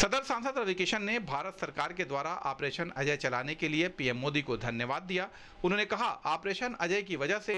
सदर सांसद रवि किशन ने भारत सरकार के द्वारा ऑपरेशन अजय चलाने के लिए पीएम मोदी को धन्यवाद दिया उन्होंने कहा ऑपरेशन अजय की वजह से